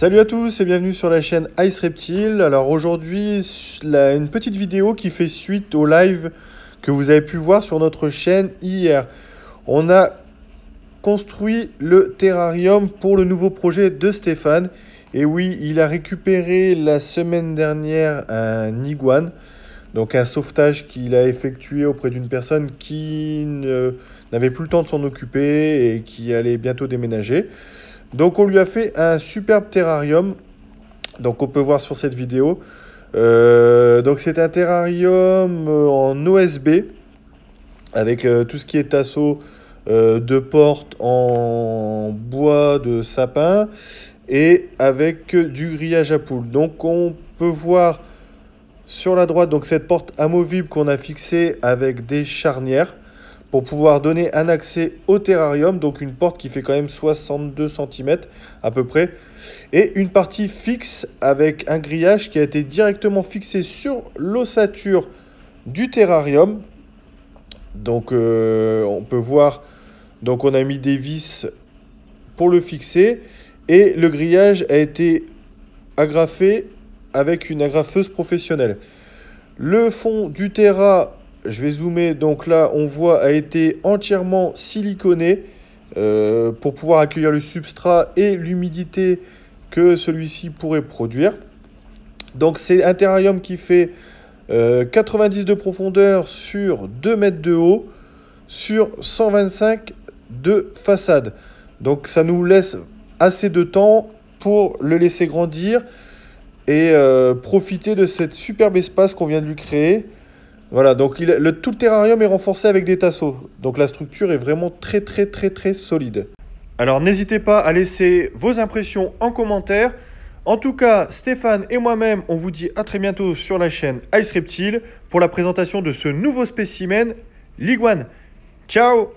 Salut à tous et bienvenue sur la chaîne Ice Reptile. Alors aujourd'hui, une petite vidéo qui fait suite au live que vous avez pu voir sur notre chaîne hier. On a construit le terrarium pour le nouveau projet de Stéphane. Et oui, il a récupéré la semaine dernière un iguane, donc un sauvetage qu'il a effectué auprès d'une personne qui n'avait plus le temps de s'en occuper et qui allait bientôt déménager. Donc on lui a fait un superbe terrarium. Donc on peut voir sur cette vidéo. Euh, donc c'est un terrarium euh, en OSB avec euh, tout ce qui est tasseau de porte en bois de sapin et avec du grillage à poule. Donc on peut voir sur la droite donc cette porte amovible qu'on a fixée avec des charnières pour pouvoir donner un accès au terrarium, donc une porte qui fait quand même 62 cm à peu près, et une partie fixe avec un grillage qui a été directement fixé sur l'ossature du terrarium. Donc euh, on peut voir, donc on a mis des vis pour le fixer, et le grillage a été agrafé avec une agrafeuse professionnelle. Le fond du terra je vais zoomer. Donc là, on voit a été entièrement siliconé euh, pour pouvoir accueillir le substrat et l'humidité que celui-ci pourrait produire. Donc c'est un terrarium qui fait 90 euh, de profondeur sur 2 mètres de haut sur 125 de façade. Donc ça nous laisse assez de temps pour le laisser grandir et euh, profiter de cet superbe espace qu'on vient de lui créer voilà, donc le, tout le terrarium est renforcé avec des tasseaux. Donc la structure est vraiment très très très très solide. Alors n'hésitez pas à laisser vos impressions en commentaire. En tout cas, Stéphane et moi-même, on vous dit à très bientôt sur la chaîne Ice Reptile pour la présentation de ce nouveau spécimen, l'iguane. Ciao